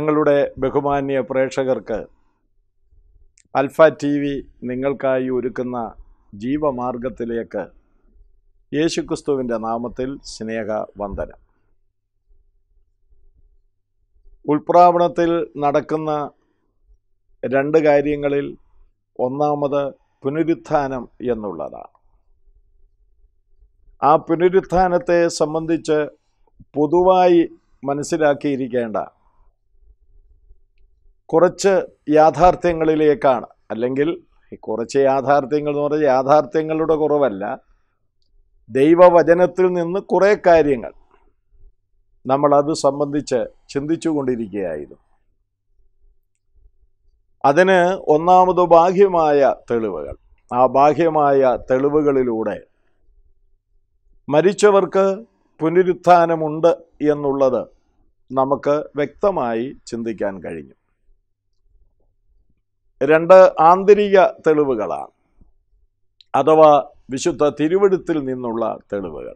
ഞങ്ങളുടെ ബഹുമാന്യ പ്രേക്ഷകർക്ക് അൽഫ ടി വി നിങ്ങൾക്കായി ഒരുക്കുന്ന ജീവമാർഗത്തിലേക്ക് യേശുക്രിസ്തുവിൻ്റെ നാമത്തിൽ സ്നേഹ വന്ദനം ഉൾപ്രാവണത്തിൽ നടക്കുന്ന രണ്ട് കാര്യങ്ങളിൽ ഒന്നാമത് പുനരുത്ഥാനം എന്നുള്ളതാണ് ആ പുനരുത്ഥാനത്തെ സംബന്ധിച്ച് പൊതുവായി മനസ്സിലാക്കിയിരിക്കേണ്ട കുറച്ച് യാഥാർത്ഥ്യങ്ങളിലേക്കാണ് അല്ലെങ്കിൽ ഈ കുറച്ച് യാഥാർത്ഥ്യങ്ങൾ എന്ന് പറഞ്ഞാൽ യാഥാർത്ഥ്യങ്ങളുടെ കുറവല്ല ദൈവവചനത്തിൽ നിന്ന് കുറേ കാര്യങ്ങൾ നമ്മളത് സംബന്ധിച്ച് ചിന്തിച്ചു കൊണ്ടിരിക്കുകയായിരുന്നു അതിന് ഒന്നാമത് ബാഹ്യമായ തെളിവുകൾ ആ ബാഹ്യമായ തെളിവുകളിലൂടെ മരിച്ചവർക്ക് പുനരുത്ഥാനമുണ്ട് എന്നുള്ളത് നമുക്ക് വ്യക്തമായി ചിന്തിക്കാൻ കഴിഞ്ഞു രണ്ട് ആന്തരിക തെളിവുകളാണ് അഥവാ വിശുദ്ധ തിരുവെടുത്തിൽ നിന്നുള്ള തെളിവുകൾ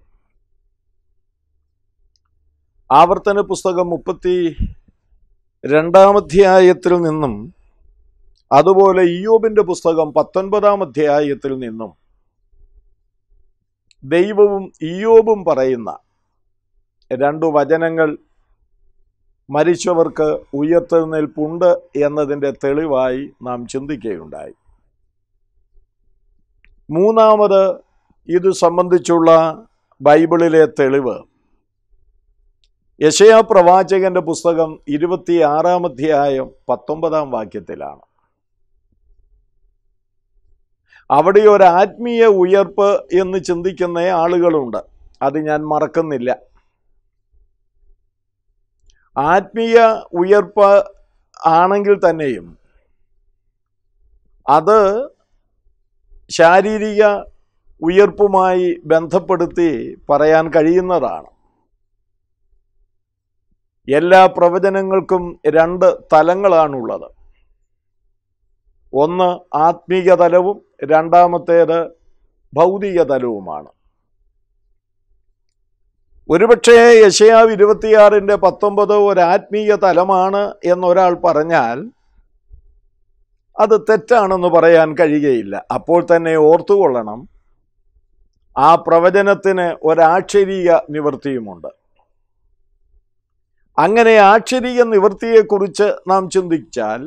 ആവർത്തന പുസ്തകം മുപ്പത്തി രണ്ടാമധ്യായത്തിൽ നിന്നും അതുപോലെ ഇയോബിൻ്റെ പുസ്തകം പത്തൊൻപതാം അധ്യായത്തിൽ നിന്നും ദൈവവും ഇയോബും പറയുന്ന രണ്ടു വചനങ്ങൾ മരിച്ചവർക്ക് ഉയർത്തെഴുന്നേൽപ്പുണ്ട് എന്നതിൻ്റെ തെളിവായി നാം ചിന്തിക്കുകയുണ്ടായി മൂന്നാമത് ഇത് സംബന്ധിച്ചുള്ള ബൈബിളിലെ തെളിവ് യശയ പ്രവാചകന്റെ പുസ്തകം ഇരുപത്തിയാറാം അധ്യായം പത്തൊമ്പതാം വാക്യത്തിലാണ് അവിടെ ഒരു ആത്മീയ ഉയർപ്പ് എന്ന് ചിന്തിക്കുന്ന ആളുകളുണ്ട് അത് ഞാൻ മറക്കുന്നില്ല ആത്മീയ ഉയർപ്പ് ആണെങ്കിൽ തന്നെയും അത് ശാരീരിക ഉയർപ്പുമായി ബന്ധപ്പെടുത്തി പറയാൻ കഴിയുന്നതാണ് എല്ലാ പ്രവചനങ്ങൾക്കും രണ്ട് തലങ്ങളാണുള്ളത് ഒന്ന് ആത്മീയ തലവും രണ്ടാമത്തേത് ഭൗതിക തലവുമാണ് ഒരുപക്ഷേ യശയാവ് ഇരുപത്തിയാറിൻ്റെ പത്തൊമ്പത് ഒരാത്മീയ തലമാണ് എന്നൊരാൾ പറഞ്ഞാൽ അത് തെറ്റാണെന്ന് പറയാൻ കഴിയുകയില്ല അപ്പോൾ തന്നെ ഓർത്തുകൊള്ളണം ആ പ്രവചനത്തിന് ഒരാക്ഷരീയ നിവൃത്തിയുമുണ്ട് അങ്ങനെ ആക്ഷരീയ നിവൃത്തിയെക്കുറിച്ച് നാം ചിന്തിച്ചാൽ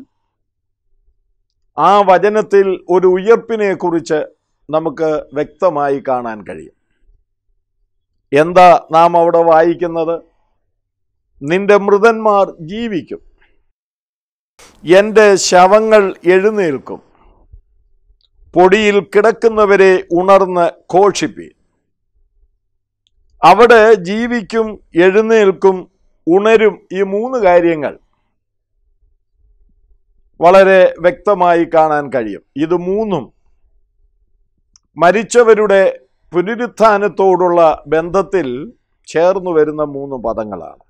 ആ വചനത്തിൽ ഒരു ഉയർപ്പിനെക്കുറിച്ച് നമുക്ക് വ്യക്തമായി കാണാൻ കഴിയും എന്താ നാം അവിടെ വായിക്കുന്നത് നിന്റെ മൃതന്മാർ ജീവിക്കും എൻ്റെ ശവങ്ങൾ എഴുന്നേൽക്കും പൊടിയിൽ കിടക്കുന്നവരെ ഉണർന്ന് ഘോഷിപ്പി അവിടെ ജീവിക്കും എഴുന്നേൽക്കും ഉണരും ഈ മൂന്ന് കാര്യങ്ങൾ വളരെ വ്യക്തമായി കാണാൻ കഴിയും ഇത് മൂന്നും മരിച്ചവരുടെ പുനരുത്ഥാനത്തോടുള്ള ബന്ധത്തിൽ ചേർന്നു വരുന്ന മൂന്ന് പദങ്ങളാണ്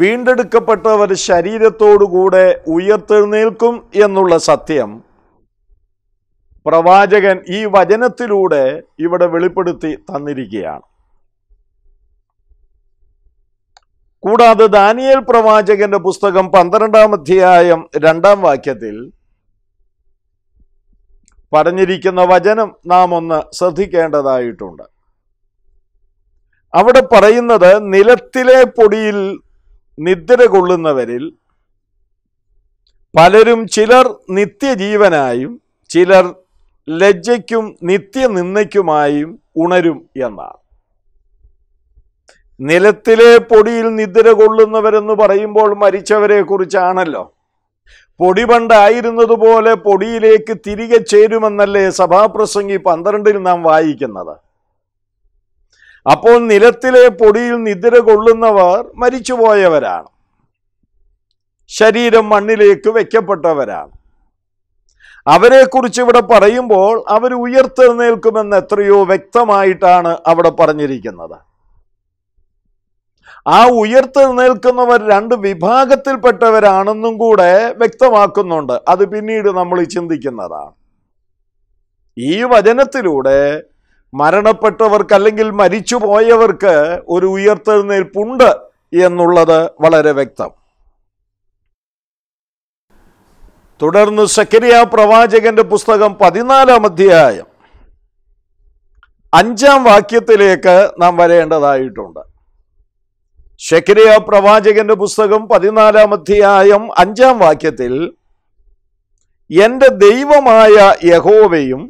വീണ്ടെടുക്കപ്പെട്ടവർ ശരീരത്തോടുകൂടെ ഉയർത്തെഴുന്നേൽക്കും എന്നുള്ള സത്യം പ്രവാചകൻ ഈ വചനത്തിലൂടെ ഇവിടെ വെളിപ്പെടുത്തി തന്നിരിക്കുകയാണ് കൂടാതെ ദാനിയേൽ പ്രവാചകന്റെ പുസ്തകം പന്ത്രണ്ടാം അധ്യായം രണ്ടാം വാക്യത്തിൽ പറഞ്ഞിരിക്കുന്ന വചനം നാം ഒന്ന് ശ്രദ്ധിക്കേണ്ടതായിട്ടുണ്ട് അവിടെ പറയുന്നത് നിലത്തിലെ പൊടിയിൽ നിദ്ര കൊള്ളുന്നവരിൽ പലരും ചിലർ നിത്യജീവനായും ചിലർ ലജ്ജയ്ക്കും നിത്യനിന്ദയ്ക്കുമായും ഉണരും എന്നാണ് നിലത്തിലെ പൊടിയിൽ നിദ്ര കൊള്ളുന്നവരെന്ന് പറയുമ്പോൾ മരിച്ചവരെ കുറിച്ചാണല്ലോ പൊടി പണ്ടായിരുന്നതുപോലെ പൊടിയിലേക്ക് തിരികെ ചേരുമെന്നല്ലേ സഭാപ്രസംഗി പന്ത്രണ്ടിൽ നാം വായിക്കുന്നത് അപ്പോൾ നിലത്തിലെ പൊടിയിൽ നിദ്ര കൊള്ളുന്നവർ മരിച്ചുപോയവരാണ് ശരീരം മണ്ണിലേക്ക് വയ്ക്കപ്പെട്ടവരാണ് അവരെക്കുറിച്ച് ഇവിടെ പറയുമ്പോൾ അവർ ഉയർത്തെഴുന്നേൽക്കുമെന്ന് എത്രയോ വ്യക്തമായിട്ടാണ് അവിടെ പറഞ്ഞിരിക്കുന്നത് ആ ഉയർത്ത് നിൽക്കുന്നവർ രണ്ട് വിഭാഗത്തിൽപ്പെട്ടവരാണെന്നും കൂടെ വ്യക്തമാക്കുന്നുണ്ട് അത് പിന്നീട് നമ്മൾ ചിന്തിക്കുന്നതാണ് ഈ വചനത്തിലൂടെ മരണപ്പെട്ടവർക്ക് അല്ലെങ്കിൽ മരിച്ചുപോയവർക്ക് ഒരു ഉയർത്തെഴുന്നേൽപ്പുണ്ട് എന്നുള്ളത് വളരെ വ്യക്തം തുടർന്ന് സക്കരിയ പ്രവാചകന്റെ പുസ്തകം പതിനാലാം അധ്യായം അഞ്ചാം വാക്യത്തിലേക്ക് നാം വരേണ്ടതായിട്ടുണ്ട് ഷെക്രിയ പ്രവാചകന്റെ പുസ്തകം പതിനാലാം അധ്യായം അഞ്ചാം വാക്യത്തിൽ എൻ്റെ ദൈവമായ യഹോവയും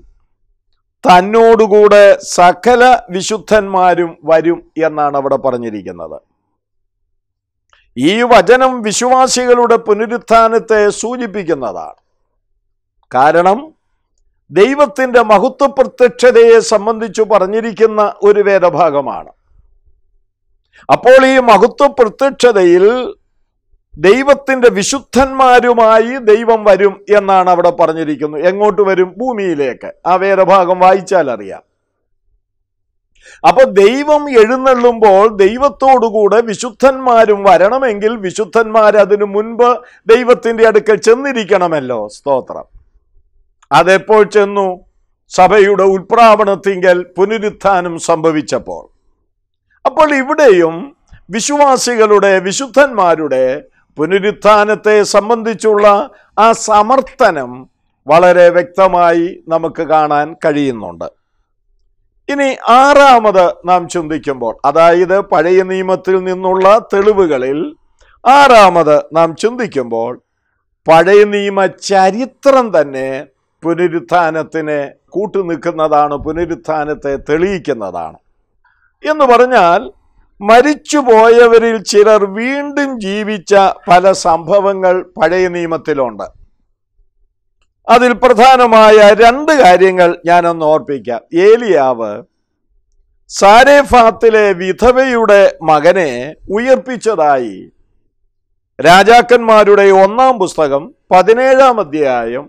തന്നോടുകൂടെ സകല വിശുദ്ധന്മാരും വരും എന്നാണ് അവിടെ പറഞ്ഞിരിക്കുന്നത് ഈ വചനം വിശ്വാസികളുടെ പുനരുത്ഥാനത്തെ സൂചിപ്പിക്കുന്നതാണ് കാരണം ദൈവത്തിൻ്റെ മഹത്വ പ്രത്യക്ഷതയെ സംബന്ധിച്ചു പറഞ്ഞിരിക്കുന്ന ഒരു വേദഭാഗമാണ് അപ്പോൾ ഈ മഹത്വ പ്രത്യക്ഷതയിൽ ദൈവത്തിൻ്റെ വിശുദ്ധന്മാരുമായി ദൈവം വരും എന്നാണ് അവിടെ പറഞ്ഞിരിക്കുന്നത് എങ്ങോട്ട് വരും ഭൂമിയിലേക്ക് ആ വേറെ ഭാഗം വായിച്ചാൽ അറിയാം അപ്പോൾ ദൈവം എഴുന്നള്ളുമ്പോൾ ദൈവത്തോടുകൂടെ വിശുദ്ധന്മാരും വരണമെങ്കിൽ വിശുദ്ധന്മാർ അതിനു മുൻപ് ദൈവത്തിൻ്റെ അടുക്കൽ ചെന്നിരിക്കണമല്ലോ സ്തോത്രം അതെപ്പോൾ ചെന്നു സഭയുടെ ഉൽപ്രാപണത്തിങ്കൽ പുനരുത്ഥാനം സംഭവിച്ചപ്പോൾ അപ്പോൾ ഇവിടെയും വിശ്വാസികളുടെ വിശുദ്ധന്മാരുടെ പുനരുത്ഥാനത്തെ സംബന്ധിച്ചുള്ള ആ സമർത്ഥനം വളരെ വ്യക്തമായി നമുക്ക് കാണാൻ കഴിയുന്നുണ്ട് ഇനി ആറാമത് നാം ചിന്തിക്കുമ്പോൾ അതായത് പഴയ നിയമത്തിൽ നിന്നുള്ള തെളിവുകളിൽ ആറാമത് നാം ചിന്തിക്കുമ്പോൾ പഴയ നിയമ ചരിത്രം തന്നെ പുനരുത്ഥാനത്തിന് കൂട്ടുനിൽക്കുന്നതാണ് പുനരുത്ഥാനത്തെ തെളിയിക്കുന്നതാണ് എന്ന് പറഞ്ഞാൽ മരിച്ചുപോയവരിൽ ചിലർ വീണ്ടും ജീവിച്ച പല സംഭവങ്ങൾ പഴയ നിയമത്തിലുണ്ട് അതിൽ പ്രധാനമായ രണ്ട് കാര്യങ്ങൾ ഞാനൊന്ന് ഓർപ്പിക്കാം ഏലിയാവ് സാരേഫാത്തിലെ വിധവയുടെ മകനെ ഉയർപ്പിച്ചതായി രാജാക്കന്മാരുടെ ഒന്നാം പുസ്തകം പതിനേഴാം അധ്യായം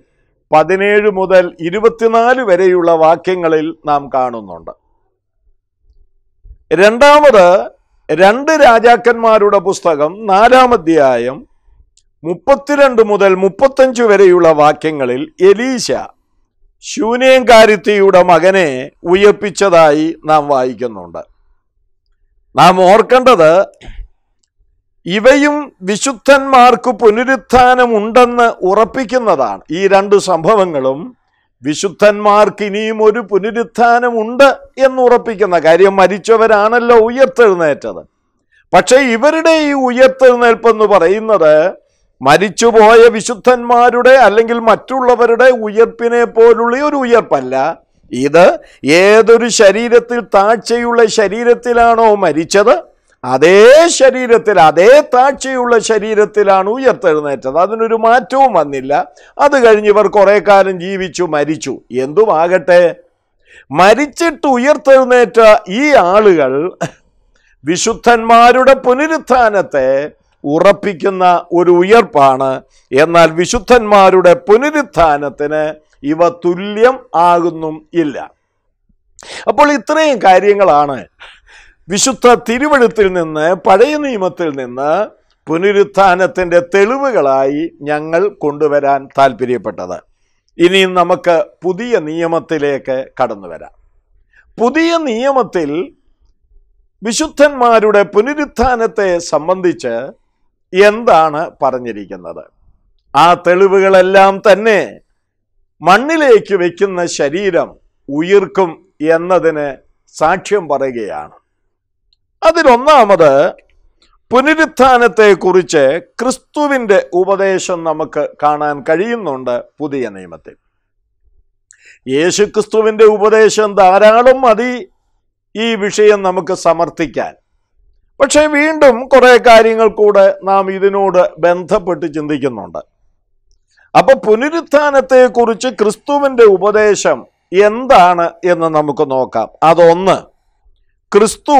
പതിനേഴ് മുതൽ ഇരുപത്തിനാല് വരെയുള്ള വാക്യങ്ങളിൽ നാം കാണുന്നുണ്ട് രണ്ടാമത് രണ്ട് രാജാക്കന്മാരുടെ പുസ്തകം നാലാം മുപ്പത്തിരണ്ട് മുതൽ മുപ്പത്തഞ്ച് വരെയുള്ള വാക്യങ്ങളിൽ എലീശ ശൂന്യങ്കാരിത്തിയുടെ മകനെ ഉയപ്പിച്ചതായി നാം വായിക്കുന്നുണ്ട് നാം ഓർക്കേണ്ടത് ഇവയും വിശുദ്ധന്മാർക്ക് പുനരുത്ഥാനമുണ്ടെന്ന് ഉറപ്പിക്കുന്നതാണ് ഈ രണ്ട് സംഭവങ്ങളും വിശുദ്ധന്മാർക്ക് ഇനിയും ഒരു പുനരുത്ഥാനമുണ്ട് ഉറപ്പിക്കുന്ന കാര്യം മരിച്ചവരാണല്ലോ ഉയർത്തെഴുന്നേറ്റത് പക്ഷേ ഇവരുടെ ഈ ഉയർത്തെഴുന്നേൽപ്പെന്ന് പറയുന്നത് മരിച്ചുപോയ വിശുദ്ധന്മാരുടെ അല്ലെങ്കിൽ മറ്റുള്ളവരുടെ ഉയർപ്പിനെ പോലുള്ള ഒരു ഉയർപ്പല്ല ഇത് ഏതൊരു ശരീരത്തിൽ താഴ്ചയുള്ള ശരീരത്തിലാണോ മരിച്ചത് അതേ ശരീരത്തിൽ അതേ താഴ്ചയുള്ള ശരീരത്തിലാണ് ഉയർത്തെഴുന്നേറ്റത് അതിനൊരു മാറ്റവും വന്നില്ല അത് കഴിഞ്ഞ് ഇവർ കുറേ കാലം ജീവിച്ചു മരിച്ചു എന്തുമാകട്ടെ മരിച്ചിട്ട് ഉയർത്തെഴുന്നേറ്റ ഈ ആളുകൾ വിശുദ്ധന്മാരുടെ പുനരുത്ഥാനത്തെ ഉറപ്പിക്കുന്ന ഒരു ഉയർപ്പാണ് എന്നാൽ വിശുദ്ധന്മാരുടെ പുനരുത്ഥാനത്തിന് ഇവ തുല്യം ആകുന്നും ഇല്ല അപ്പോൾ ഇത്രയും കാര്യങ്ങളാണ് വിശുദ്ധ തിരുവഴുത്തിൽ നിന്ന് പഴയ നിയമത്തിൽ നിന്ന് പുനരുത്ഥാനത്തിൻ്റെ തെളിവുകളായി ഞങ്ങൾ കൊണ്ടുവരാൻ താല്പര്യപ്പെട്ടത് ഇനിയും നമുക്ക് പുതിയ നിയമത്തിലേക്ക് കടന്നു വരാം പുതിയ നിയമത്തിൽ വിശുദ്ധന്മാരുടെ പുനരുത്ഥാനത്തെ സംബന്ധിച്ച് എന്താണ് പറഞ്ഞിരിക്കുന്നത് ആ തെളിവുകളെല്ലാം തന്നെ മണ്ണിലേക്ക് വയ്ക്കുന്ന ശരീരം ഉയർക്കും എന്നതിന് സാക്ഷ്യം പറയുകയാണ് അതിലൊന്നാമത് പുനരുത്ഥാനത്തെക്കുറിച്ച് ക്രിസ്തുവിൻ്റെ ഉപദേശം നമുക്ക് കാണാൻ കഴിയുന്നുണ്ട് പുതിയ നിയമത്തിൽ യേശു ക്രിസ്തുവിൻ്റെ ഉപദേശം ധാരാളം മതി ഈ വിഷയം നമുക്ക് സമർത്ഥിക്കാൻ പക്ഷേ വീണ്ടും കുറേ കാര്യങ്ങൾ കൂടെ നാം ഇതിനോട് ബന്ധപ്പെട്ട് ചിന്തിക്കുന്നുണ്ട് അപ്പോൾ പുനരുത്ഥാനത്തെക്കുറിച്ച് ക്രിസ്തുവിൻ്റെ ഉപദേശം എന്താണ് എന്ന് നമുക്ക് നോക്കാം അതൊന്ന് ക്രിസ്തു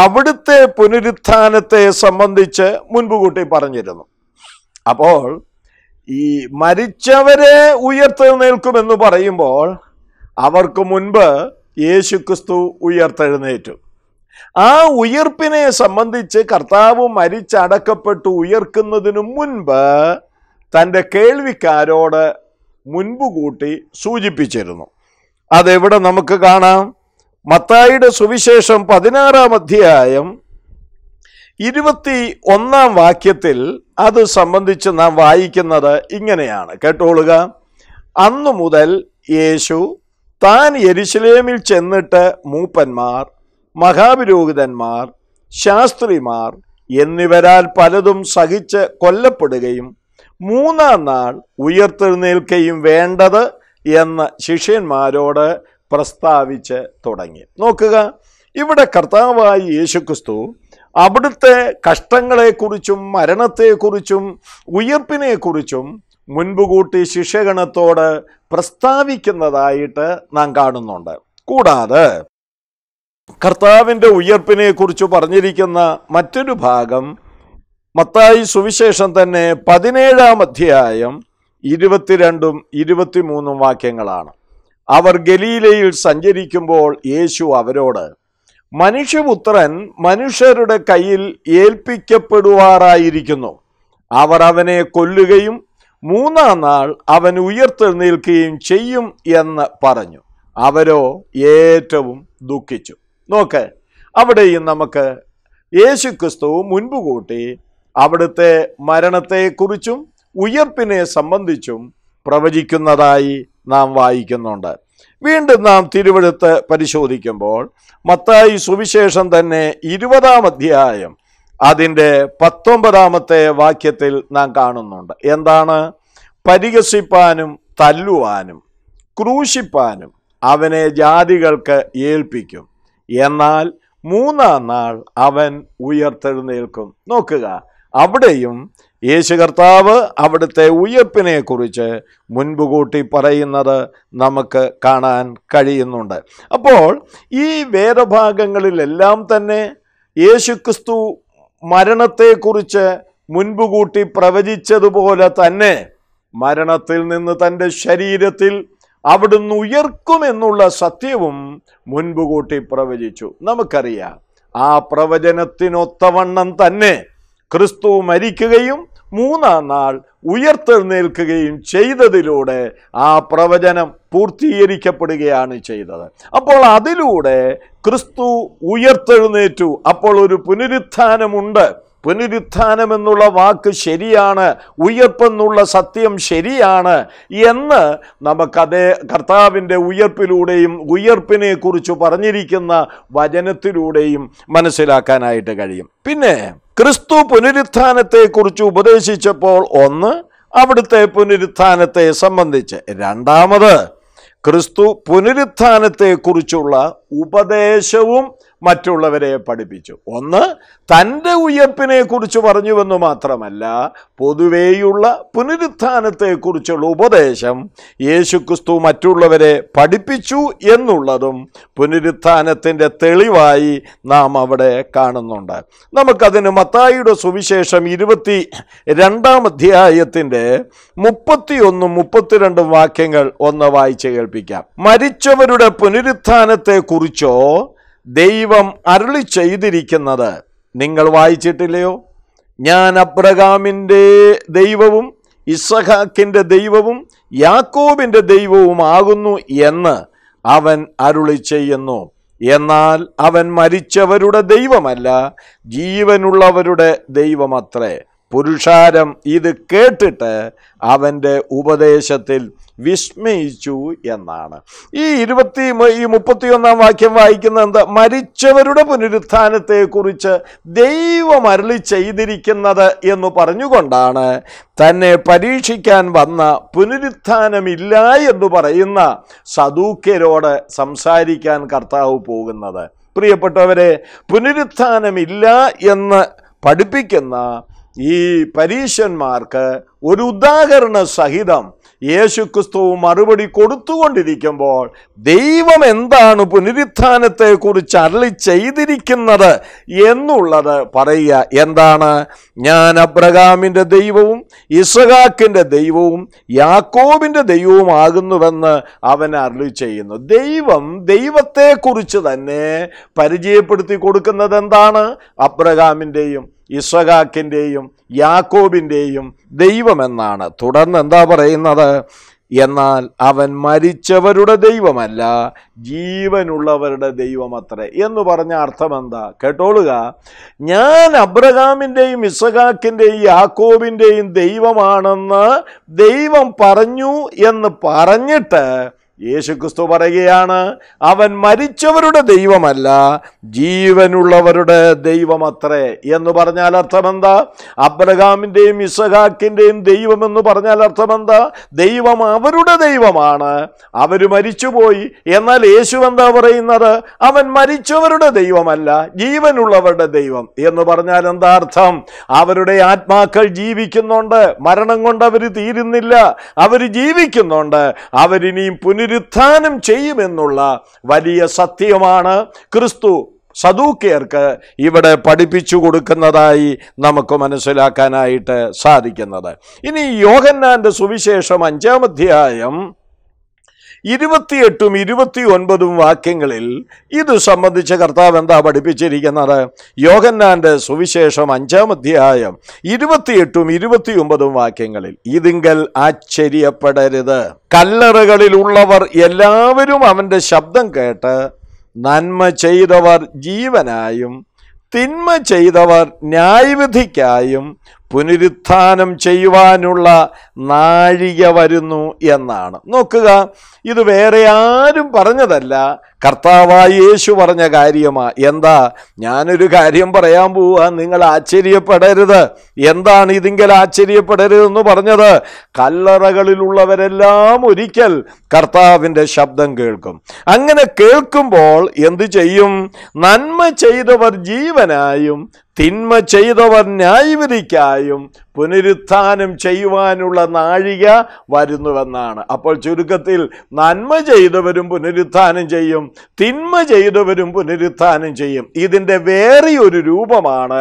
അവിടുത്തെ പുനരുത്ഥാനത്തെ സംബന്ധിച്ച് മുൻപ് കൂട്ടി പറഞ്ഞിരുന്നു അപ്പോൾ ഈ മരിച്ചവരെ ഉയർത്തെഴുന്നേൽക്കുമെന്ന് പറയുമ്പോൾ അവർക്ക് മുൻപ് യേശു ക്രിസ്തു ഉയർത്തെഴുന്നേറ്റു ആ ഉയർപ്പിനെ സംബന്ധിച്ച് കർത്താവ് മരിച്ചടക്കപ്പെട്ടു ഉയർക്കുന്നതിനു മുൻപ് തൻ്റെ കേൾവിക്കാരോട് മുൻപ് കൂട്ടി സൂചിപ്പിച്ചിരുന്നു അതെവിടെ നമുക്ക് കാണാം മത്തായിയുടെ സുവിശേഷം പതിനാറാം അധ്യായം ഇരുപത്തി ഒന്നാം വാക്യത്തിൽ അത് സംബന്ധിച്ച് നാം വായിക്കുന്നത് ഇങ്ങനെയാണ് കേട്ടോളുക അന്നു മുതൽ യേശു താൻ എരിശിലേമിൽ ചെന്നിട്ട് മൂപ്പന്മാർ മഹാപുരോഹിതന്മാർ ശാസ്ത്രിമാർ എന്നിവരാൽ പലതും സഹിച്ച് കൊല്ലപ്പെടുകയും മൂന്നാം നാൾ ഉയർത്തെഴുന്നേൽക്കുകയും വേണ്ടത് എന്ന് ശിഷ്യന്മാരോട് പ്രസ്താവിച്ച് തുടങ്ങി നോക്കുക ഇവിടെ കർത്താവായി യേശുക്രിസ്തു അവിടുത്തെ കഷ്ടങ്ങളെക്കുറിച്ചും മരണത്തെക്കുറിച്ചും ഉയർപ്പിനെക്കുറിച്ചും മുൻപുകൂട്ടി ശിഷ്യഗണത്തോട് പ്രസ്താവിക്കുന്നതായിട്ട് നാം കാണുന്നുണ്ട് കൂടാതെ കർത്താവിൻ്റെ ഉയർപ്പിനെക്കുറിച്ച് പറഞ്ഞിരിക്കുന്ന മറ്റൊരു ഭാഗം മത്തായി സുവിശേഷം തന്നെ പതിനേഴാം അധ്യായം ഇരുപത്തിരണ്ടും ഇരുപത്തിമൂന്നും വാക്യങ്ങളാണ് അവർ ഗലീലയിൽ സഞ്ചരിക്കുമ്പോൾ യേശു അവരോട് മനുഷ്യപുത്രൻ മനുഷ്യരുടെ കയ്യിൽ ഏൽപ്പിക്കപ്പെടുവാറായിരിക്കുന്നു അവർ അവനെ കൊല്ലുകയും മൂന്നാം നാൾ അവൻ ഉയർത്തെഴുന്നേൽക്കുകയും ചെയ്യും എന്ന് പറഞ്ഞു അവരോ ഏറ്റവും ദുഃഖിച്ചു നോക്ക് അവിടെയും നമുക്ക് യേശു ക്രിസ്തു മുൻപ് കൂട്ടി അവിടുത്തെ മരണത്തെക്കുറിച്ചും ഉയർപ്പിനെ സംബന്ധിച്ചും പ്രവചിക്കുന്നതായി നാം വായിക്കുന്നുണ്ട് വീണ്ടും നാം തിരുവഴുത്ത് പരിശോധിക്കുമ്പോൾ മത്തായി സുവിശേഷം തന്നെ ഇരുപതാം അധ്യായം അതിൻ്റെ പത്തൊമ്പതാമത്തെ വാക്യത്തിൽ നാം കാണുന്നുണ്ട് എന്താണ് പരിഹസിപ്പാനും തല്ലുവാനും ക്രൂശിപ്പാനും അവനെ ജാതികൾക്ക് ഏൽപ്പിക്കും എന്നാൽ മൂന്നാം നാൾ അവൻ ഉയർത്തെഴുന്നേൽക്കും നോക്കുക അവിടെയും യേശു കർത്താവ് അവിടുത്തെ ഉയർപ്പിനെക്കുറിച്ച് മുൻപ് കൂട്ടി പറയുന്നത് നമുക്ക് കാണാൻ കഴിയുന്നുണ്ട് അപ്പോൾ ഈ വേദഭാഗങ്ങളിലെല്ലാം തന്നെ യേശുക്രിസ്തു മരണത്തെക്കുറിച്ച് മുൻപ് കൂട്ടി പ്രവചിച്ചതുപോലെ തന്നെ മരണത്തിൽ നിന്ന് തൻ്റെ ശരീരത്തിൽ അവിടുന്ന് ഉയർക്കുമെന്നുള്ള സത്യവും മുൻപ് കൂട്ടി പ്രവചിച്ചു നമുക്കറിയാം ആ പ്രവചനത്തിനൊത്തവണ്ണം തന്നെ ക്രിസ്തു മരിക്കുകയും മൂന്നാം നാൾ ഉയർത്തെഴുന്നേൽക്കുകയും ചെയ്തതിലൂടെ ആ പ്രവചനം പൂർത്തീകരിക്കപ്പെടുകയാണ് ചെയ്തത് അപ്പോൾ അതിലൂടെ ക്രിസ്തു ഉയർത്തെഴുന്നേറ്റു അപ്പോൾ ഒരു പുനരുത്ഥാനമുണ്ട് പുനരുത്ഥാനം എന്നുള്ള വാക്ക് ശരിയാണ് ഉയർപ്പെന്നുള്ള സത്യം ശരിയാണ് എന്ന് നമുക്കതേ കർത്താവിൻ്റെ ഉയർപ്പിലൂടെയും ഉയർപ്പിനെ കുറിച്ച് പറഞ്ഞിരിക്കുന്ന വചനത്തിലൂടെയും മനസ്സിലാക്കാനായിട്ട് കഴിയും പിന്നെ ക്രിസ്തു പുനരുത്ഥാനത്തെക്കുറിച്ച് ഉപദേശിച്ചപ്പോൾ ഒന്ന് അവിടുത്തെ പുനരുത്ഥാനത്തെ സംബന്ധിച്ച് രണ്ടാമത് ക്രിസ്തു പുനരുത്ഥാനത്തെക്കുറിച്ചുള്ള ഉപദേശവും മറ്റുള്ളവരെ പഠിപ്പിച്ചു ഒന്ന് തൻ്റെ കുറിച്ച് പറഞ്ഞുവെന്ന് മാത്രമല്ല പൊതുവേയുള്ള പുനരുത്ഥാനത്തെക്കുറിച്ചുള്ള ഉപദേശം യേശുക്രിസ്തു മറ്റുള്ളവരെ പഠിപ്പിച്ചു എന്നുള്ളതും പുനരുത്ഥാനത്തിൻ്റെ തെളിവായി നാം അവിടെ കാണുന്നുണ്ട് നമുക്കതിന് മത്തായിയുടെ സുവിശേഷം ഇരുപത്തി രണ്ടാം അധ്യായത്തിൻ്റെ മുപ്പത്തിയൊന്നും മുപ്പത്തിരണ്ടും വാക്യങ്ങൾ ഒന്ന് വായിച്ച് കേൾപ്പിക്കാം മരിച്ചവരുടെ പുനരുത്ഥാനത്തെക്കുറിച്ചോ ദൈവം അരുളി ചെയ്തിരിക്കുന്നത് നിങ്ങൾ വായിച്ചിട്ടില്ലയോ ഞാൻ അബ്രഹാമിൻ്റെ ദൈവവും ഇസഹാക്കിൻ്റെ ദൈവവും യാക്കോബിൻ്റെ ദൈവവുമാകുന്നു എന്ന് അവൻ അരുളി ചെയ്യുന്നു എന്നാൽ അവൻ മരിച്ചവരുടെ ദൈവമല്ല ജീവനുള്ളവരുടെ ദൈവമത്രേ പുരുഷാരം ഇത് കേട്ടിട്ട് അവൻ്റെ ഉപദേശത്തിൽ വിസ്മയിച്ചു എന്നാണ് ഈ ഇരുപത്തി ഈ മുപ്പത്തിയൊന്നാം വാക്യം വായിക്കുന്ന എന്താ മരിച്ചവരുടെ പുനരുത്ഥാനത്തെക്കുറിച്ച് ദൈവം അരളി ചെയ്തിരിക്കുന്നത് എന്ന് പറഞ്ഞുകൊണ്ടാണ് തന്നെ പരീക്ഷിക്കാൻ വന്ന പുനരുത്ഥാനമില്ല എന്ന് പറയുന്ന സദൂക്യരോട് സംസാരിക്കാൻ കർത്താവ് പോകുന്നത് പ്രിയപ്പെട്ടവരെ പുനരുത്ഥാനമില്ല എന്ന് പഠിപ്പിക്കുന്ന ഈ പരീശന്മാർക്ക് ഒരു ഉദാഹരണ സഹിതം യേശുക്രിസ്തു മറുപടി കൊടുത്തുകൊണ്ടിരിക്കുമ്പോൾ ദൈവം എന്താണ് പുനരുത്ഥാനത്തെക്കുറിച്ച് അരളി ചെയ്തിരിക്കുന്നത് എന്നുള്ളത് പറയുക എന്താണ് ഞാൻ അബ്രഹാമിൻ്റെ ദൈവവും ഇസഹാക്കിൻ്റെ ദൈവവും യാക്കോബിൻ്റെ ദൈവവും ആകുന്നുവെന്ന് അവൻ അരളി ചെയ്യുന്നു ദൈവം ദൈവത്തെക്കുറിച്ച് തന്നെ പരിചയപ്പെടുത്തി കൊടുക്കുന്നത് എന്താണ് അബ്രഹാമിൻ്റെയും ഇസഖാക്കിൻ്റെയും യാക്കോബിൻ്റെയും ദൈവമെന്നാണ് തുടർന്ന് എന്താ പറയുന്നത് എന്നാൽ അവൻ മരിച്ചവരുടെ ദൈവമല്ല ജീവനുള്ളവരുടെ ദൈവമത്രേ എന്ന് പറഞ്ഞ അർത്ഥമെന്താ കേട്ടോളുക ഞാൻ അബ്രഹാമിൻ്റെയും ഇസഖാക്കിൻ്റെയും യാക്കോബിൻ്റെയും ദൈവമാണെന്ന് ദൈവം പറഞ്ഞു എന്ന് പറഞ്ഞിട്ട് യേശുക്രിസ്തു പറയുകയാണ് അവൻ മരിച്ചവരുടെ ദൈവമല്ല ജീവനുള്ളവരുടെ ദൈവമത്രേ എന്ന് പറഞ്ഞാൽ അർത്ഥമെന്താ അബ്രഹാമിൻ്റെയും ഇസഹാക്കിൻ്റെയും ദൈവമെന്ന് പറഞ്ഞാൽ അർത്ഥമെന്താ ദൈവം അവരുടെ ദൈവമാണ് അവർ മരിച്ചുപോയി എന്നാൽ യേശു എന്താ പറയുന്നത് അവൻ മരിച്ചവരുടെ ദൈവമല്ല ജീവനുള്ളവരുടെ ദൈവം എന്ന് പറഞ്ഞാൽ എന്താ അർത്ഥം അവരുടെ ആത്മാക്കൾ ജീവിക്കുന്നുണ്ട് മരണം കൊണ്ട് അവർ തീരുന്നില്ല അവർ ജീവിക്കുന്നുണ്ട് അവരിനിയും പുനർ പുനരുത്ഥാനം ചെയ്യുമെന്നുള്ള വലിയ സത്യമാണ് ക്രിസ്തു സദൂക്കിയർക്ക് ഇവിടെ പഠിപ്പിച്ചു കൊടുക്കുന്നതായി നമുക്ക് മനസ്സിലാക്കാനായിട്ട് സാധിക്കുന്നത് ഇനി യോഹന്നാൻ്റെ സുവിശേഷം അഞ്ചാം ഇരുപത്തിയെട്ടും ഇരുപത്തി ഒൻപതും വാക്യങ്ങളിൽ ഇത് സംബന്ധിച്ച് കർത്താവ് എന്താ പഠിപ്പിച്ചിരിക്കുന്നത് യോഹന്നാൻ്റെ സുവിശേഷം അഞ്ചാം അധ്യായം ഇരുപത്തിയെട്ടും ഇരുപത്തി ഒമ്പതും വാക്യങ്ങളിൽ ഇതിങ്കൽ ആശ്ചര്യപ്പെടരുത് കല്ലറകളിലുള്ളവർ എല്ലാവരും അവൻ്റെ ശബ്ദം കേട്ട് നന്മ ചെയ്തവർ ജീവനായും തിന്മ ചെയ്തവർ ന്യായവിധിക്കായും പുനരുത്ഥാനം ചെയ്യുവാനുള്ള നാഴിക വരുന്നു എന്നാണ് നോക്കുക ഇത് വേറെ ആരും പറഞ്ഞതല്ല കർത്താവായ യേശു പറഞ്ഞ കാര്യമാ എന്താ ഞാനൊരു കാര്യം പറയാൻ പോവാ നിങ്ങൾ ആശ്ചര്യപ്പെടരുത് എന്താണ് ഇതിങ്കിൽ ആശ്ചര്യപ്പെടരുതെന്ന് പറഞ്ഞത് കല്ലറകളിലുള്ളവരെല്ലാം ഒരിക്കൽ കർത്താവിൻ്റെ ശബ്ദം കേൾക്കും അങ്ങനെ കേൾക്കുമ്പോൾ എന്തു ചെയ്യും നന്മ ചെയ്തവർ ജീവനായും തിന്മ ചെയ്തവർ ന്യായവിധിക്കായും പുനരുത്ഥാനം ചെയ്യുവാനുള്ള നാഴിക വരുന്നുവെന്നാണ് അപ്പോൾ ചുരുക്കത്തിൽ നന്മ ചെയ്തവരും പുനരുത്ഥാനം ചെയ്യും തിന്മ ചെയ്തവരും പുനരുത്ഥാനം ചെയ്യും ഇതിൻ്റെ വേറെയൊരു രൂപമാണ്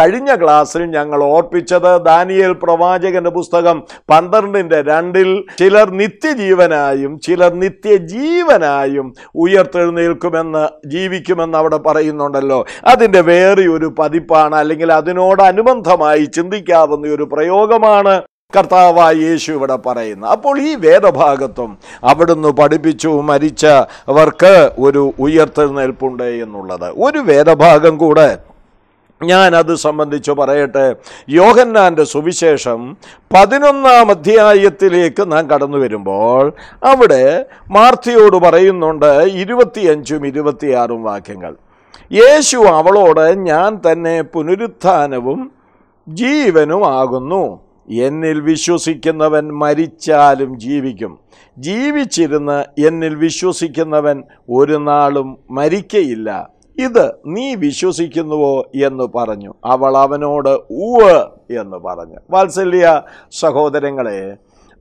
കഴിഞ്ഞ ക്ലാസ്സിൽ ഞങ്ങൾ ഓർപ്പിച്ചത് ദാനിയേൽ പ്രവാചകന്റെ പുസ്തകം പന്ത്രണ്ടിൻ്റെ രണ്ടിൽ ചിലർ നിത്യജീവനായും ചിലർ നിത്യജീവനായും ഉയർത്തെഴുന്നേൽക്കുമെന്ന് ജീവിക്കുമെന്ന് അവിടെ പറയുന്നുണ്ടല്ലോ അതിൻ്റെ വേറെയൊരു പതിപ്പാണ് അല്ലെങ്കിൽ അതിനോടനുബന്ധമായി ചിന്തിക്കാവുന്ന ഒരു പ്രയോഗമാണ് കർത്താവായ യേശു ഇവിടെ പറയുന്നു അപ്പോൾ ഈ വേദഭാഗത്തും അവിടുന്ന് പഠിപ്പിച്ചു മരിച്ചവർക്ക് ഒരു ഉയർത്തെഴുന്നേൽപ്പുണ്ട് എന്നുള്ളത് ഒരു വേദഭാഗം കൂടെ ഞാൻ അത് സംബന്ധിച്ച് പറയട്ടെ യോഹന്നാൻ്റെ സുവിശേഷം പതിനൊന്നാം അധ്യായത്തിലേക്ക് നാം കടന്നു വരുമ്പോൾ അവിടെ മാർത്തിയോട് പറയുന്നുണ്ട് ഇരുപത്തിയഞ്ചും ഇരുപത്തിയാറും വാക്യങ്ങൾ യേശു അവളോട് ഞാൻ തന്നെ പുനരുത്ഥാനവും ജീവനുമാകുന്നു എന്നിൽ വിശ്വസിക്കുന്നവൻ മരിച്ചാലും ജീവിക്കും ജീവിച്ചിരുന്ന് എന്നിൽ വിശ്വസിക്കുന്നവൻ ഒരു നാളും മരിക്കയില്ല ഇത് നീ വിശ്വസിക്കുന്നുവോ എന്ന് പറഞ്ഞു അവൾ അവനോട് ഊവ് എന്ന് പറഞ്ഞു വാത്സല്യ സഹോദരങ്ങളെ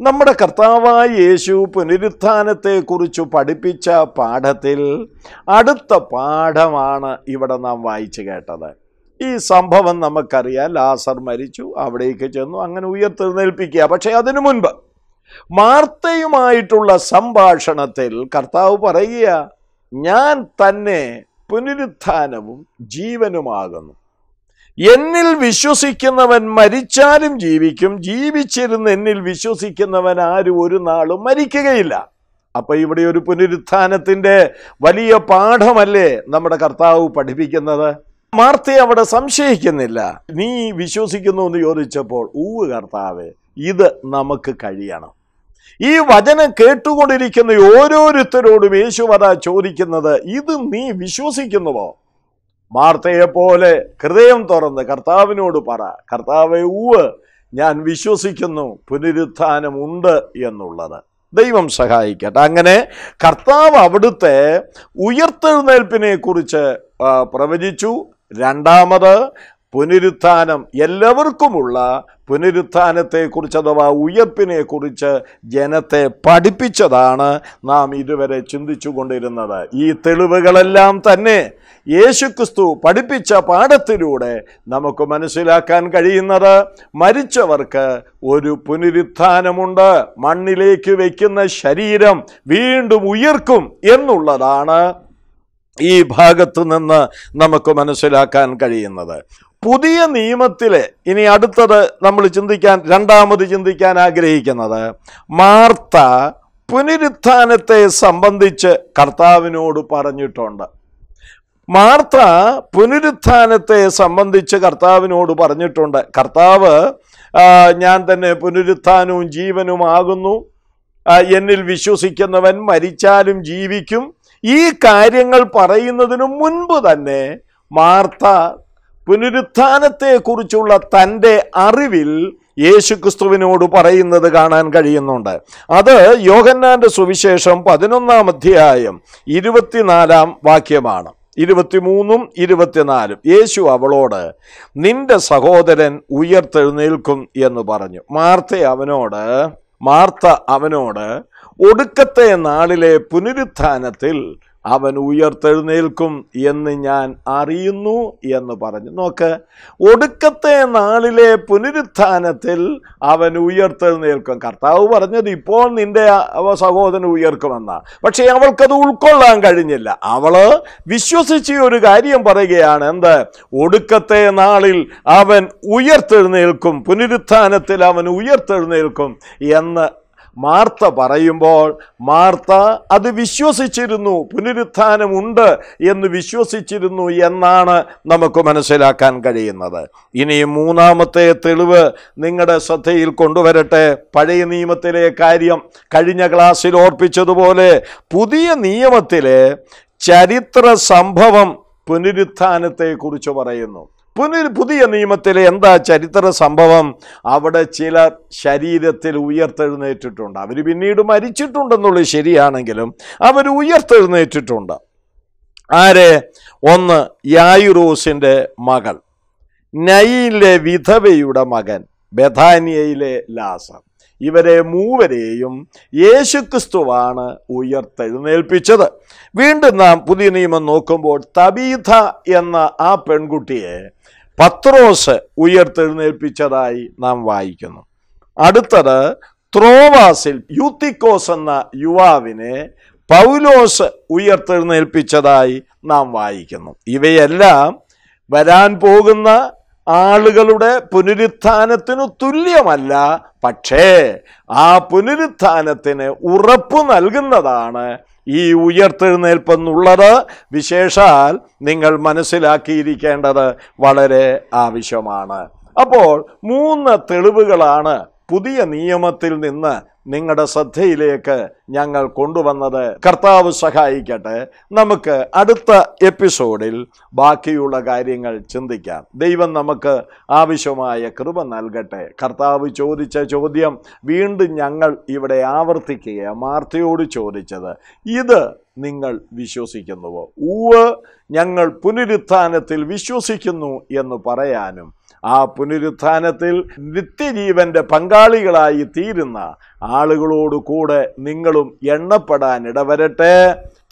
നമ്മുടെ കർത്താവായ യേശു പുനരുത്ഥാനത്തെക്കുറിച്ച് പഠിപ്പിച്ച പാഠത്തിൽ അടുത്ത പാഠമാണ് ഇവിടെ നാം വായിച്ചു കേട്ടത് ഈ സംഭവം നമുക്കറിയാം ലാസർ മരിച്ചു അവിടേക്ക് ചെന്നു അങ്ങനെ ഉയർത്തെഴുന്നേൽപ്പിക്കുക പക്ഷേ അതിനു മുൻപ് മാർത്തയുമായിട്ടുള്ള സംഭാഷണത്തിൽ കർത്താവ് പറയുക ഞാൻ തന്നെ പുനരുത്ഥാനവും ജീവനുമാകുന്നു എന്നിൽ വിശ്വസിക്കുന്നവൻ മരിച്ചാലും ജീവിക്കും ജീവിച്ചിരുന്ന് എന്നിൽ വിശ്വസിക്കുന്നവൻ ആരും ഒരു നാളും മരിക്കുകയില്ല അപ്പോൾ ഇവിടെ ഒരു പുനരുത്ഥാനത്തിൻ്റെ വലിയ പാഠമല്ലേ നമ്മുടെ കർത്താവ് പഠിപ്പിക്കുന്നത് മാർത്തി അവിടെ സംശയിക്കുന്നില്ല നീ വിശ്വസിക്കുന്നു എന്ന് ചോദിച്ചപ്പോൾ ഊവ് കർത്താവേ ഇത് നമുക്ക് കഴിയണം ഈ വചനം കേട്ടുകൊണ്ടിരിക്കുന്ന ഓരോരുത്തരോടും യേശു വത ചോദിക്കുന്നത് ഇത് നീ വിശ്വസിക്കുന്നുവോ മാർത്തയെപ്പോലെ ഹൃദയം തുറന്ന് കർത്താവിനോട് പറ കർത്താവേ ഊവ് ഞാൻ വിശ്വസിക്കുന്നു പുനരുത്ഥാനമുണ്ട് എന്നുള്ളത് ദൈവം സഹായിക്കട്ടെ അങ്ങനെ കർത്താവ് അവിടുത്തെ ഉയർത്തെഴുന്നേൽപ്പിനെ കുറിച്ച് പ്രവചിച്ചു രണ്ടാമത് പുനരുത്ഥാനം എല്ലാവർക്കുമുള്ള പുനരുത്ഥാനത്തെക്കുറിച്ച് അഥവാ ഉയർപ്പിനെക്കുറിച്ച് ജനത്തെ പഠിപ്പിച്ചതാണ് നാം ഇതുവരെ ചിന്തിച്ചു കൊണ്ടിരുന്നത് ഈ തെളിവുകളെല്ലാം തന്നെ യേശുക്രിസ്തു പഠിപ്പിച്ച പാഠത്തിലൂടെ നമുക്ക് മനസ്സിലാക്കാൻ കഴിയുന്നത് മരിച്ചവർക്ക് ഒരു പുനരുത്ഥാനമുണ്ട് മണ്ണിലേക്ക് വയ്ക്കുന്ന ശരീരം വീണ്ടും ഉയർക്കും എന്നുള്ളതാണ് ഈ ഭാഗത്തു നിന്ന് നമുക്ക് മനസ്സിലാക്കാൻ കഴിയുന്നത് പുതിയ നിയമത്തിലെ ഇനി അടുത്തത് നമ്മൾ ചിന്തിക്കാൻ രണ്ടാമത് ചിന്തിക്കാൻ ആഗ്രഹിക്കുന്നത് മാർത്ത പുനരുത്ഥാനത്തെ സംബന്ധിച്ച് കർത്താവിനോട് പറഞ്ഞിട്ടുണ്ട് മാർത്ത പുനരുത്ഥാനത്തെ സംബന്ധിച്ച് കർത്താവിനോട് പറഞ്ഞിട്ടുണ്ട് കർത്താവ് ഞാൻ തന്നെ പുനരുത്ഥാനവും ജീവനുമാകുന്നു എന്നിൽ വിശ്വസിക്കുന്നവൻ മരിച്ചാലും ജീവിക്കും ഈ കാര്യങ്ങൾ പറയുന്നതിനു മുൻപ് തന്നെ മാർത്ത പുനരുത്ഥാനത്തെക്കുറിച്ചുള്ള തൻ്റെ അറിവിൽ യേശുക്രിസ്തുവിനോട് പറയുന്നത് കാണാൻ കഴിയുന്നുണ്ട് അത് യോഹന്നാൻ്റെ സുവിശേഷം പതിനൊന്നാം അധ്യായം ഇരുപത്തിനാലാം വാക്യമാണ് ഇരുപത്തിമൂന്നും ഇരുപത്തിനാലും യേശു അവളോട് നിന്റെ സഹോദരൻ ഉയർത്തെഴുന്നേൽക്കും എന്ന് പറഞ്ഞു മാർത്ത അവനോട് മാർത്ത അവനോട് ഒടുക്കത്തെ നാളിലെ പുനരുത്ഥാനത്തിൽ അവൻ ഉയർത്തെഴുന്നേൽക്കും എന്ന് ഞാൻ അറിയുന്നു എന്ന് പറഞ്ഞു നോക്ക് ഒടുക്കത്തെ നാളിലെ പുനരുത്ഥാനത്തിൽ അവൻ ഉയർത്തെഴുന്നേൽക്കും കർത്താവ് പറഞ്ഞത് ഇപ്പോൾ നിന്റെ സഹോദരൻ ഉയർക്കുമെന്നാണ് പക്ഷേ അവൾക്കത് ഉൾക്കൊള്ളാൻ കഴിഞ്ഞില്ല അവൾ വിശ്വസിച്ച് ഒരു കാര്യം പറയുകയാണ് എന്ത് ഒടുക്കത്തെ നാളിൽ അവൻ ഉയർത്തെഴുന്നേൽക്കും പുനരുത്ഥാനത്തിൽ അവൻ ഉയർത്തെഴുന്നേൽക്കും എന്ന് മാർത്ത പറയുമ്പോൾ മാർത്ത അത് വിശ്വസിച്ചിരുന്നു പുനരുത്ഥാനമുണ്ട് എന്ന് വിശ്വസിച്ചിരുന്നു എന്നാണ് നമുക്ക് മനസ്സിലാക്കാൻ കഴിയുന്നത് ഇനി മൂന്നാമത്തെ തെളിവ് നിങ്ങളുടെ ശ്രദ്ധയിൽ കൊണ്ടുവരട്ടെ പഴയ നിയമത്തിലെ കാര്യം കഴിഞ്ഞ ക്ലാസ്സിൽ ഓർപ്പിച്ചതുപോലെ പുതിയ നിയമത്തിലെ ചരിത്ര സംഭവം പുനരുത്ഥാനത്തെക്കുറിച്ച് പറയുന്നു പുനി പുതിയ നിയമത്തിലെ എന്താ ചരിത്ര സംഭവം അവിടെ ചിലർ ശരീരത്തിൽ ഉയർത്തെഴുന്നേറ്റിട്ടുണ്ട് അവർ പിന്നീട് മരിച്ചിട്ടുണ്ടെന്നുള്ളത് ശരിയാണെങ്കിലും അവർ ഉയർത്തെഴുന്നേറ്റിട്ടുണ്ട് ആര് ഒന്ന് യായുറോസിൻ്റെ മകൾ നയിലെ വിധവയുടെ മകൻ ബഥാനിയയിലെ ലാസർ ഇവരെ മൂവരെയും യേശുക്രിസ്തുവാണ് ഉയർത്തെഴുന്നേൽപ്പിച്ചത് വീണ്ടും നാം പുതിയ നിയമം നോക്കുമ്പോൾ തബീഥ എന്ന ആ പെൺകുട്ടിയെ പത്രോസ് ഉയർത്തെഴുന്നേൽപ്പിച്ചതായി നാം വായിക്കുന്നു അടുത്തത് ത്രോവാസിൽ യൂത്തിക്കോസ് എന്ന യുവാവിനെ പൗലോസ് ഉയർത്തെഴുന്നേൽപ്പിച്ചതായി നാം വായിക്കുന്നു ഇവയെല്ലാം വരാൻ പോകുന്ന ആളുകളുടെ പുനരുത്ഥാനത്തിനു തുല്യമല്ല പക്ഷേ ആ പുനരുത്ഥാനത്തിന് ഉറപ്പ് നൽകുന്നതാണ് ഈ ഉയർത്തെഴുന്നേൽപ്പെന്നുള്ളത് വിശേഷാൽ നിങ്ങൾ മനസ്സിലാക്കിയിരിക്കേണ്ടത് വളരെ ആവശ്യമാണ് അപ്പോൾ മൂന്ന് തെളിവുകളാണ് പുതിയ നിയമത്തിൽ നിന്ന് നിങ്ങളുടെ ശ്രദ്ധയിലേക്ക് ഞങ്ങൾ കൊണ്ടുവന്നത് കർത്താവ് സഹായിക്കട്ടെ നമുക്ക് അടുത്ത എപ്പിസോഡിൽ ബാക്കിയുള്ള കാര്യങ്ങൾ ചിന്തിക്കാം ദൈവം നമുക്ക് ആവശ്യമായ കൃപ നൽകട്ടെ കർത്താവ് ചോദിച്ച ചോദ്യം വീണ്ടും ഞങ്ങൾ ഇവിടെ ആവർത്തിക്കുക മാർത്തയോട് ചോദിച്ചത് ഇത് നിങ്ങൾ വിശ്വസിക്കുന്നുവോ ഉവ് ഞങ്ങൾ പുനരുത്ഥാനത്തിൽ വിശ്വസിക്കുന്നു എന്ന് പറയാനും ആ പുനരുത്ഥാനത്തിൽ നിത്യജീവന്റെ പങ്കാളികളായി തീരുന്ന ആളുകളോട് കൂടെ നിങ്ങളും എണ്ണപ്പെടാൻ ഇടവരട്ടെ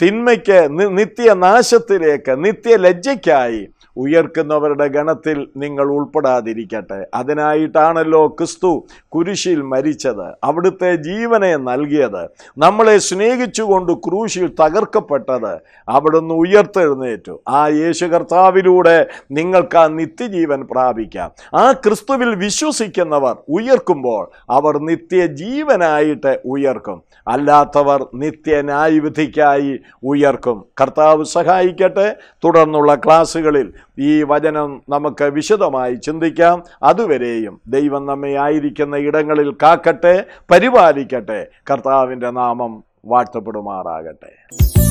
തിന്മയ്ക്ക് നിത്യനാശത്തിലേക്ക് നിത്യലജ്ജയ്ക്കായി ഉയർക്കുന്നവരുടെ ഗണത്തിൽ നിങ്ങൾ ഉൾപ്പെടാതിരിക്കട്ടെ അതിനായിട്ടാണല്ലോ ക്രിസ്തു കുരിശിൽ മരിച്ചത് അവിടുത്തെ ജീവനെ നൽകിയത് നമ്മളെ സ്നേഹിച്ചുകൊണ്ട് ക്രൂശിൽ തകർക്കപ്പെട്ടത് അവിടുന്ന് ഉയർത്തെഴുന്നേറ്റു ആ യേശു കർത്താവിലൂടെ നിങ്ങൾക്ക് ആ നിത്യജീവൻ പ്രാപിക്കാം ആ ക്രിസ്തുവിൽ വിശ്വസിക്കുന്നവർ ഉയർക്കുമ്പോൾ അവർ നിത്യജീവനായിട്ട് ഉയർക്കും അല്ലാത്തവർ നിത്യനായി വിധിക്കായി ഉയർക്കും കർത്താവ് സഹായിക്കട്ടെ തുടർന്നുള്ള ക്ലാസ്സുകളിൽ ഈ വചനം നമുക്ക് വിശദമായി ചിന്തിക്കാം അതുവരെയും ദൈവം നമ്മെ ആയിരിക്കുന്ന ഇടങ്ങളിൽ കാക്കട്ടെ പരിപാലിക്കട്ടെ കർത്താവിൻ്റെ നാമം വാഴ്ത്തപ്പെടുമാറാകട്ടെ